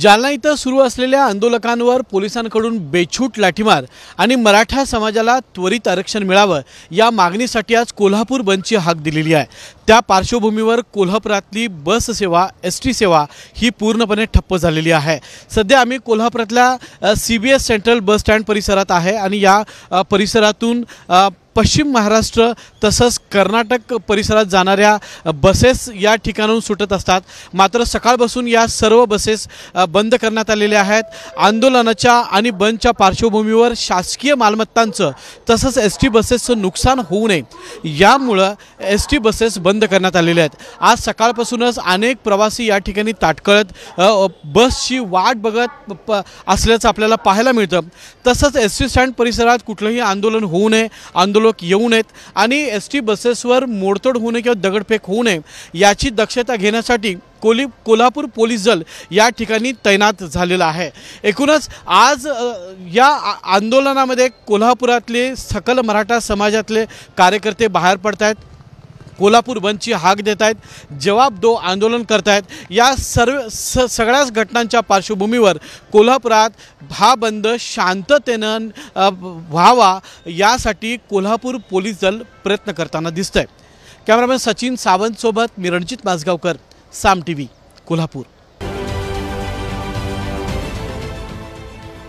जालना इथं सुरू असलेल्या आंदोलकांवर पोलिसांकडून बेछूट लाठीमार आणि मराठा समाजाला त्वरित आरक्षण मिळावं या मागणीसाठी आज कोल्हापूर बंदची हाक दिलेली आहे त्या पार्श्वभूमीवर कोल्हापुरातली बस सेवा एस टी सेवा ही पूर्णपणे ठप्प झालेली आहे सध्या आम्ही कोल्हापुरातल्या C B S central bus stand परिसरात आहे आणि या परिसरातून पश्चिम महाराष्ट्र तसंच कर्नाटक परिसरात जाणाऱ्या बसेस या ठिकाणाहून सुटत असतात मात्र सकाळपासून या सर्व बसेस बंद करण्यात आलेल्या आहेत आंदोलनाच्या आणि बंदच्या पार्श्वभूमीवर शासकीय मालमत्तांचं तसंच एस टी बसेसचं नुकसान होऊ नये यामुळं एस टी बसेस बंद करण्यात आलेल्या आहेत आज सकाळपासूनच अनेक प्रवासी या ठिकाणी ताटकळत बसची वाट बघत प असल्याचं आपल्याला पाहायला मिळतं तसंच एस टी स्टँड परिसरात कुठलंही आंदोलन होऊ नये आंदोलक येऊ नयेत आणि एस टी बस बसेसवर मोडतोड होऊ नये किंवा दगडफेक होऊ नये याची दक्षता घेण्यासाठी कोली कोल्हापूर पोलीस दल या ठिकाणी तैनात झालेला आहे एकूणच आज या आंदोलनामध्ये कोल्हापुरातले सकल मराठा समाजातले कार्यकर्ते बाहेर पडत आहेत कोल्हापूर बंदची हाक देत आहेत जवाब दो आंदोलन करत आहेत या सर्व स सगळ्याच घटनांच्या पार्श्वभूमीवर कोल्हापुरात हा बंद शांततेनं व्हावा यासाठी कोल्हापूर पोलीस दल प्रयत्न करताना दिसतंय कॅमेरामॅन सचिन सावंतसोबत मी रणजित माजगावकर साम टी व्ही कोल्हापूर